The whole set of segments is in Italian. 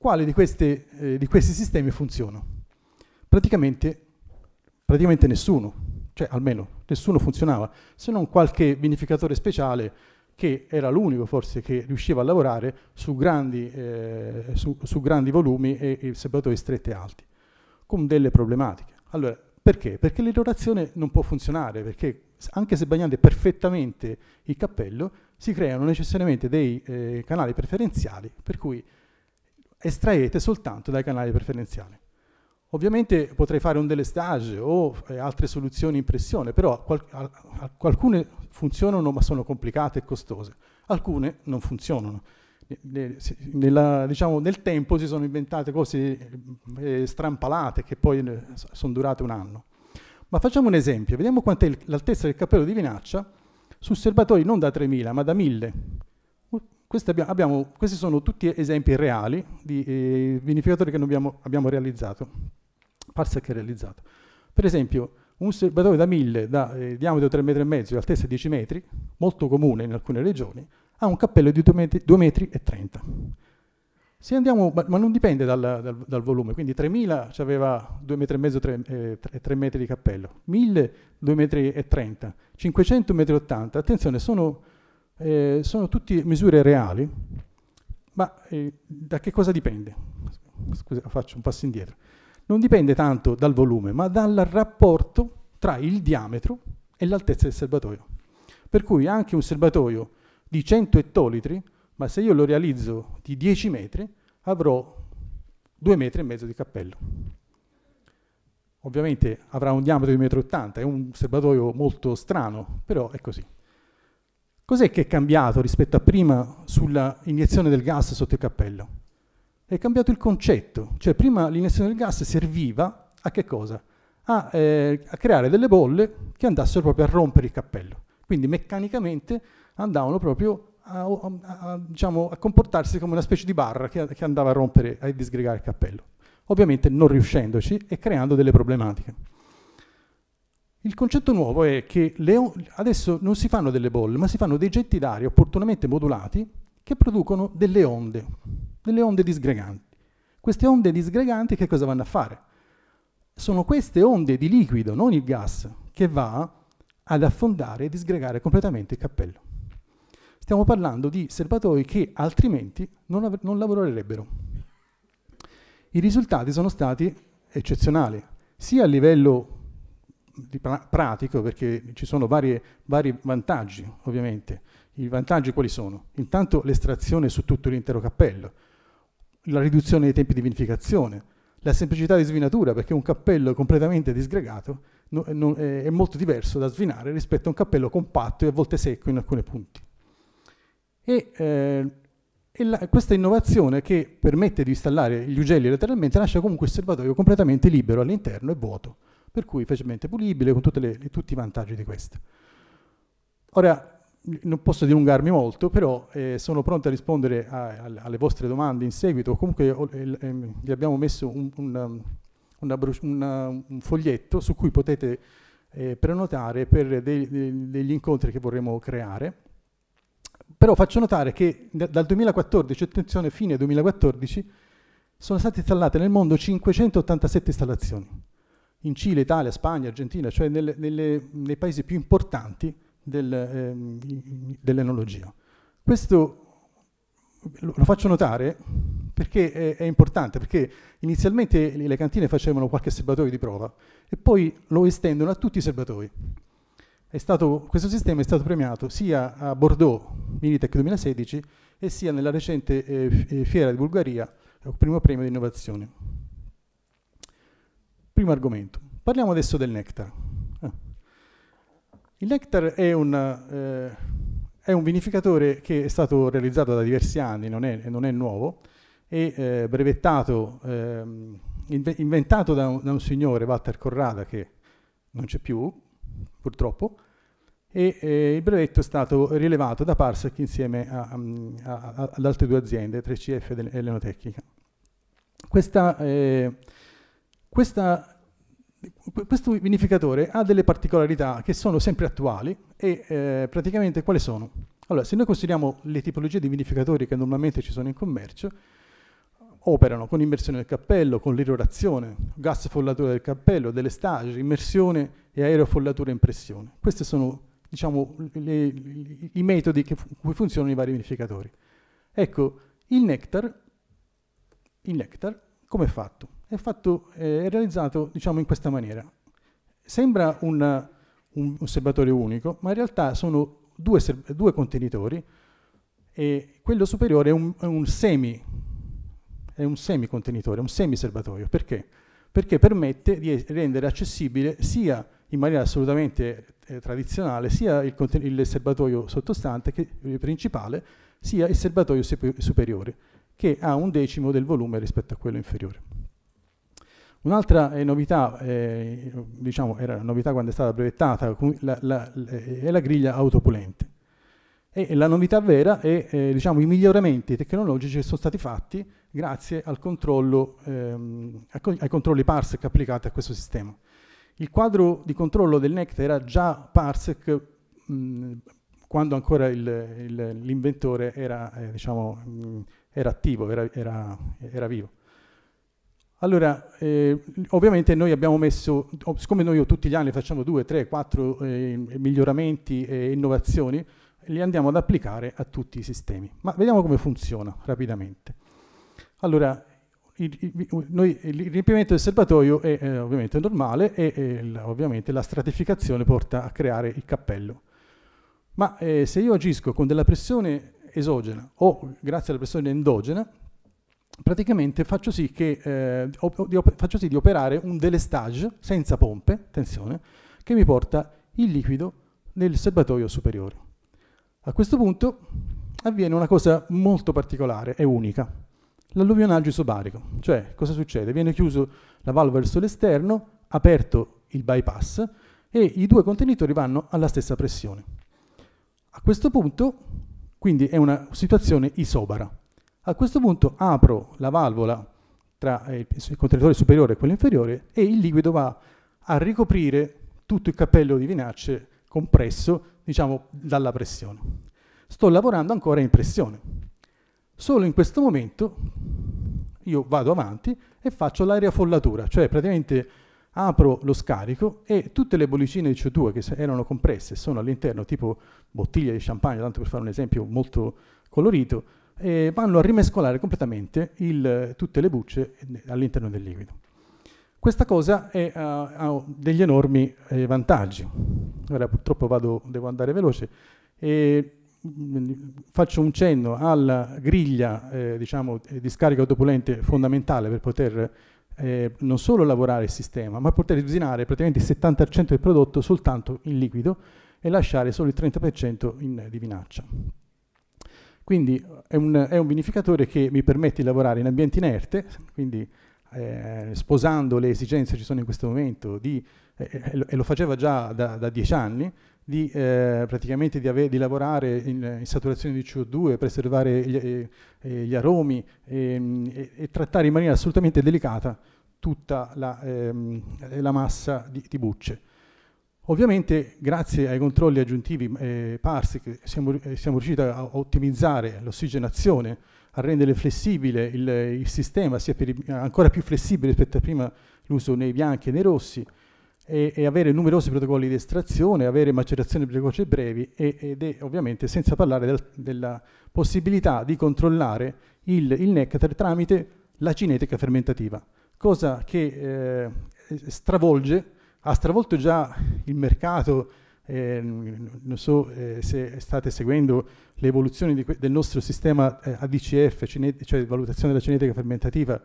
quale di, queste, eh, di questi sistemi funziona? Praticamente, praticamente nessuno, cioè almeno nessuno funzionava, se non qualche vinificatore speciale che era l'unico forse che riusciva a lavorare su grandi, eh, su, su grandi volumi e, e stretti e alti, con delle problematiche. Allora, perché? Perché l'irrorazione non può funzionare, perché anche se bagnate perfettamente il cappello, si creano necessariamente dei eh, canali preferenziali per cui estraete soltanto dai canali preferenziali. Ovviamente potrei fare un delestage o eh, altre soluzioni in pressione, però alcune funzionano ma sono complicate e costose, alcune non funzionano. Nella, diciamo, nel tempo si sono inventate cose eh, eh, strampalate che poi sono durate un anno. Ma facciamo un esempio, vediamo quant'è l'altezza del cappello di Vinaccia su serbatoi non da 3000 ma da 1000 abbiamo, abbiamo, questi sono tutti esempi reali di eh, vinificatori che abbiamo, abbiamo, realizzato, parsa realizzato. Per esempio, un serbatoio da 1000, da eh, diametro 3,5 m e altezza 10 metri, molto comune in alcune regioni, ha un cappello di 2,30 metri, 2 metri e 30. Se andiamo, ma, ma non dipende dal, dal, dal volume, quindi 3000 aveva 2,5 metri e 3, eh, 3 metri di cappello, 1000 2,30 metri, e 30, 500 1,80 metri, attenzione, sono eh, sono tutte misure reali, ma eh, da che cosa dipende? Scusa, faccio un passo indietro. Non dipende tanto dal volume, ma dal rapporto tra il diametro e l'altezza del serbatoio. Per cui anche un serbatoio di 100 ettolitri, ma se io lo realizzo di 10 metri, avrò 2 metri e mezzo di cappello. Ovviamente avrà un diametro di 1,80 m, è un serbatoio molto strano, però è così. Cos'è che è cambiato rispetto a prima sulla iniezione del gas sotto il cappello? È cambiato il concetto, cioè prima l'iniezione del gas serviva a che cosa? A, eh, a creare delle bolle che andassero proprio a rompere il cappello, quindi meccanicamente andavano proprio a, a, diciamo, a comportarsi come una specie di barra che, che andava a rompere e disgregare il cappello, ovviamente non riuscendoci e creando delle problematiche. Il concetto nuovo è che le, adesso non si fanno delle bolle, ma si fanno dei getti d'aria opportunamente modulati che producono delle onde, delle onde disgreganti. Queste onde disgreganti che cosa vanno a fare? Sono queste onde di liquido, non il gas, che va ad affondare e disgregare completamente il cappello. Stiamo parlando di serbatoi che altrimenti non, av- non lavorerebbero. I risultati sono stati eccezionali, sia a livello di pratico perché ci sono varie, vari vantaggi ovviamente. I vantaggi quali sono? Intanto l'estrazione su tutto l'intero cappello, la riduzione dei tempi di vinificazione, la semplicità di svinatura perché un cappello completamente disgregato no, eh, no, eh, è molto diverso da svinare rispetto a un cappello compatto e a volte secco in alcuni punti. E, eh, e la, questa innovazione che permette di installare gli ugelli lateralmente lascia comunque il serbatoio completamente libero all'interno e vuoto per cui facilmente pulibile con le, tutti i vantaggi di questa. Ora, non posso dilungarmi molto, però eh, sono pronto a rispondere a, a, alle vostre domande in seguito. Comunque eh, eh, vi abbiamo messo un, un, um, una, una, un, foglietto su cui potete eh, prenotare per dei, dei, degli incontri che vorremmo creare. Però faccio notare che dal 2014, attenzione, fine 2014, sono state installate nel mondo 587 installazioni in Cile, Italia, Spagna, Argentina, cioè nelle, nelle, nei paesi più importanti del, ehm, dell'enologia. Questo lo, lo, faccio notare perché è, è, importante, perché inizialmente le cantine facevano qualche serbatoio di prova e poi lo estendono a tutti i serbatoi. Stato, questo sistema è stato premiato sia a Bordeaux, Minitech 2016, e sia nella recente eh, eh Fiera di Bulgaria, eh, primo premio di innovazione. Primo argomento. Parliamo adesso del nectar. Ah. Il nectar è un, eh, è un, vinificatore che è stato realizzato da diversi anni, non è, non è nuovo, e eh, brevettato, eh, inventato da un, da un, signore, Walter Corrada, che non c'è più, purtroppo, e eh, il brevetto è stato rilevato da Parsec insieme a, a, a, ad altre due aziende, 3CF e Lenotecnica. Questa, eh, questa, questo vinificatore ha delle particolarità che sono sempre attuali e eh, praticamente quali sono? Allora, se noi consideriamo le tipologie di vinificatori che normalmente ci sono in commercio, operano con immersione del cappello, con l'irrorazione, gas follatura del cappello, delle stage, immersione e aerofollatura in pressione. Questi sono diciamo, le, i metodi che, cui funzionano i vari vinificatori. Ecco, il nectar, il nectar come è fatto? è, fatto, è realizzato diciamo, in questa maniera. Sembra un, un, un serbatoio unico, ma in realtà sono due, due contenitori e quello superiore è un, è un semi è un semicontenitore, un semiserbatoio. Perché? Perché permette di rendere accessibile sia in maniera assolutamente eh, tradizionale sia il, il serbatoio sottostante, che, il principale, sia il serbatoio superiore, che ha un decimo del volume rispetto a quello inferiore. Un'altra eh, novità, eh, diciamo era una novità quando è stata brevettata, la, la, la, eh, è la griglia autopulente. E la novità vera è eh, diciamo, i miglioramenti tecnologici che sono stati fatti grazie al controllo, ehm, ai controlli parsec applicati a questo sistema. Il quadro di controllo del NECT era già parsec mh, quando ancora l'inventore era, eh, diciamo, era, attivo, era, era vivo. Allora, eh, ovviamente noi abbiamo messo, siccome noi tutti gli anni facciamo 2, 3, 4 miglioramenti e innovazioni, li andiamo ad applicare a tutti i sistemi. Ma vediamo come funziona rapidamente. Allora, il, il, noi, il riempimento del serbatoio è eh, ovviamente normale e eh, ovviamente la stratificazione porta a creare il cappello. Ma eh, se io agisco con della pressione esogena o grazie alla pressione endogena, praticamente faccio sì, che, eh, op- di op- faccio sì di operare un delestage senza pompe, attenzione, che mi porta il liquido nel serbatoio superiore. A questo punto avviene una cosa molto particolare e unica, l'alluvionaggio isobarico, cioè cosa succede? Viene chiuso la valvola verso l'esterno, aperto il bypass e i due contenitori vanno alla stessa pressione. A questo punto, quindi è una situazione isobara. A questo punto apro la valvola tra eh, il contenitore superiore e quello inferiore e il liquido va a ricoprire tutto il cappello di vinacce compresso, diciamo, dalla pressione. Sto lavorando ancora in pressione. Solo in questo momento io vado avanti e faccio l'aereafollatura, cioè praticamente apro lo scarico e tutte le bollicine di CO2 che erano compresse sono all'interno, tipo bottiglie di champagne, tanto per fare un esempio molto colorito, e vanno a rimescolare completamente il, tutte le bucce all'interno del liquido. Questa cosa è, ha, eh, ha, degli enormi eh, vantaggi. Ora purtroppo vado, devo andare veloce. E, mm, faccio un cenno alla griglia eh, diciamo, eh, di scarica autopulente fondamentale per poter eh, non solo lavorare il sistema, ma poter usinare praticamente il 70% del prodotto soltanto in liquido e lasciare solo il 30% in, di vinaccia. Quindi è un, è un, vinificatore che mi permette di lavorare in ambiente inerte, quindi eh, sposando le esigenze che ci sono in questo momento, di, eh, eh e lo faceva già da, da dieci anni, di, eh, praticamente di, avere, di lavorare in, in, saturazione di CO2, preservare gli, eh, eh gli aromi ehm, e, e, trattare in maniera assolutamente delicata tutta la, ehm, la massa di, di bucce. Ovviamente grazie ai controlli aggiuntivi eh, Parsec siamo, eh, siamo, riusciti a, ottimizzare l'ossigenazione, a rendere flessibile il, il sistema, i, ancora più flessibile rispetto a prima l'uso nei bianchi e nei rossi, e, e, avere numerosi protocolli di estrazione, avere macerazioni precoce e brevi e, ed è ovviamente senza parlare del, della possibilità di controllare il, il nectar tramite la cinetica fermentativa, cosa che eh, stravolge ha stravolto già il mercato, eh, non so eh, se state seguendo le evoluzioni del nostro sistema eh, ADCF, cioè valutazione della cinetica fermentativa,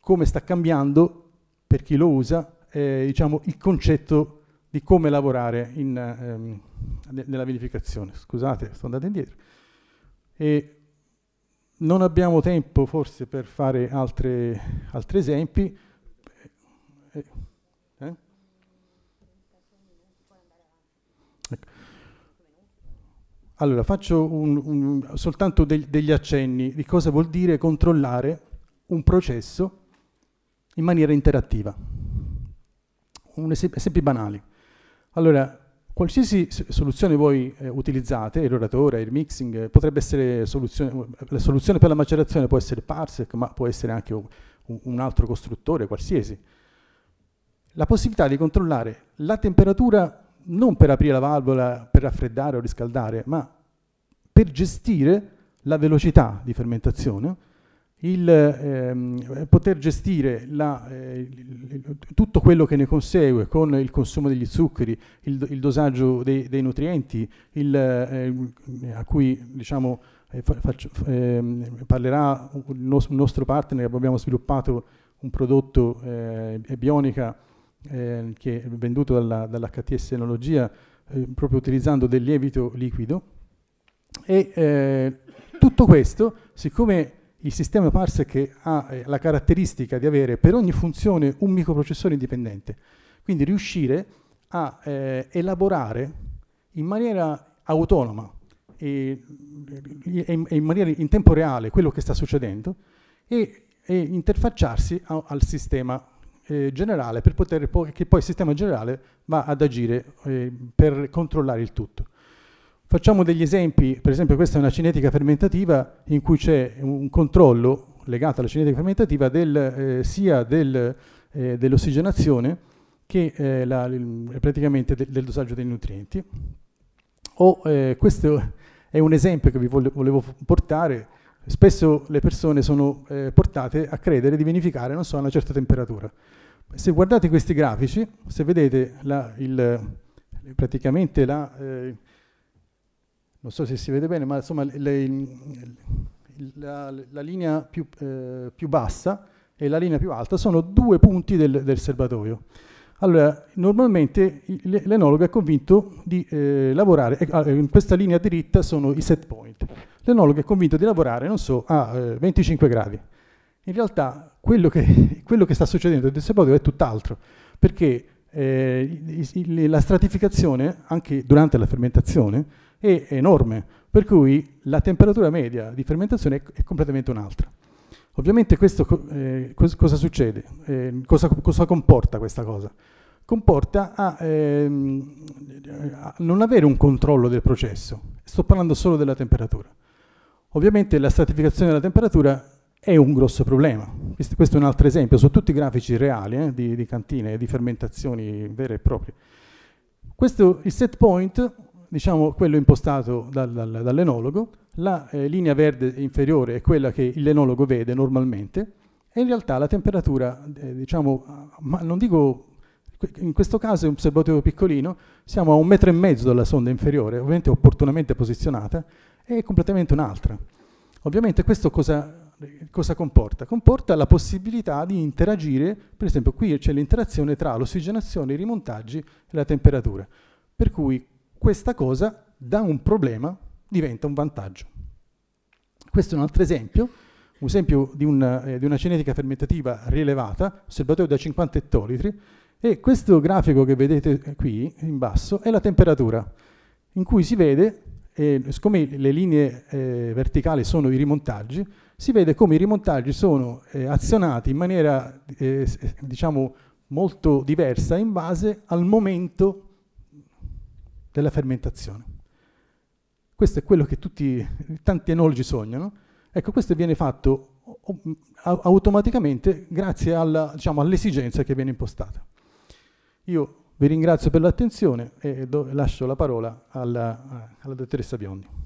come sta cambiando per chi lo usa eh, diciamo, il concetto di come lavorare in, ehm, nella vinificazione. Scusate, sono andato indietro. E non abbiamo tempo forse per fare altre, altri esempi. Eh, Allora, faccio un, un, soltanto del, degli accenni di cosa vuol dire controllare un processo in maniera interattiva. Esempi, esempi banali. Allora, qualsiasi soluzione voi eh, utilizzate, il oratore, il mixing, eh, potrebbe essere soluzione, la soluzione per la macerazione può essere Parsec, ma può essere anche un, un altro costruttore, qualsiasi. La possibilità di controllare la temperatura non per aprire la valvola per raffreddare o riscaldare, ma per gestire la velocità di fermentazione, il, ehm, poter gestire la, eh, tutto quello che ne consegue con il consumo degli zuccheri, il, il dosaggio dei, dei nutrienti, il, eh, a cui diciamo, eh, faccio, ehm, parlerà un, nostro partner abbiamo sviluppato un prodotto eh, bionica eh, che è venduto dalla, dall'HTS Enologia eh, proprio utilizzando del lievito liquido e eh, tutto questo, siccome il sistema Parsec ha eh, la caratteristica di avere per ogni funzione un microprocessore indipendente, quindi riuscire a eh, elaborare in maniera autonoma e, e, e in, maniera in tempo reale quello che sta succedendo e, e interfacciarsi a, al sistema eh, generale per poter poi, che poi il sistema generale va ad agire eh, per controllare il tutto. Facciamo degli esempi, per esempio questa è una cinetica fermentativa in cui c'è un controllo legato alla cinetica fermentativa del, eh, sia del, eh, dell'ossigenazione che eh, la, praticamente del, del dosaggio dei nutrienti. O, eh, questo è un esempio che vi volevo portare, spesso le persone sono eh, portate a credere di vinificare, non so, a una certa temperatura. Se guardate questi grafici, se vedete la, il, praticamente la, eh, non so se si vede bene, ma insomma le, il, la, la, linea più, eh, più, bassa e la linea più alta sono due punti del, del serbatoio. Allora, normalmente l'enologo è convinto di eh, lavorare, eh, ah, in questa linea dritta sono i set point, l'enologo è convinto di lavorare, non so, a 25 eh, gradi in realtà quello che, quello che sta succedendo nel sepodio è tutt'altro, perché eh, la stratificazione, anche durante la fermentazione, è enorme, per cui la temperatura media di fermentazione è, è completamente un'altra. Ovviamente questo eh, cos cosa succede? Eh, cosa, cosa, comporta questa cosa? Comporta a, ah, ehm, a, non avere un controllo del processo, sto parlando solo della temperatura. Ovviamente la stratificazione della temperatura è un grosso problema. Questo, è un altro esempio, sono tutti grafici reali eh, di, di, cantine, di fermentazioni vere e proprie. Questo, il set point, diciamo quello impostato dal, dal, dall'enologo, la eh, linea verde inferiore è quella che l'enologo vede normalmente, e in realtà la temperatura, eh, diciamo, ma non dico, in questo caso è un serbatoio piccolino, siamo a un metro e mezzo dalla sonda inferiore, ovviamente opportunamente posizionata, è completamente un'altra. Ovviamente questo cosa cosa comporta? Comporta la possibilità di interagire, per esempio qui c'è l'interazione tra l'ossigenazione, i rimontaggi e la temperatura, per cui questa cosa da un problema diventa un vantaggio. Questo è un altro esempio, un esempio di una, eh, di una cinetica fermentativa rilevata, osservatorio da 50 ettolitri, e questo grafico che vedete eh, qui in basso è la temperatura, in cui si vede, eh, siccome le linee eh, verticali sono i rimontaggi, si vede come i rimontaggi sono eh, azionati in maniera eh, diciamo molto diversa in base al momento della fermentazione. Questo è quello che tutti, tanti enologi sognano. Ecco, questo viene fatto mm, automaticamente grazie diciamo, all'esigenza che viene impostata. Io vi ringrazio per l'attenzione e lascio la parola alla, alla dottoressa Biondi.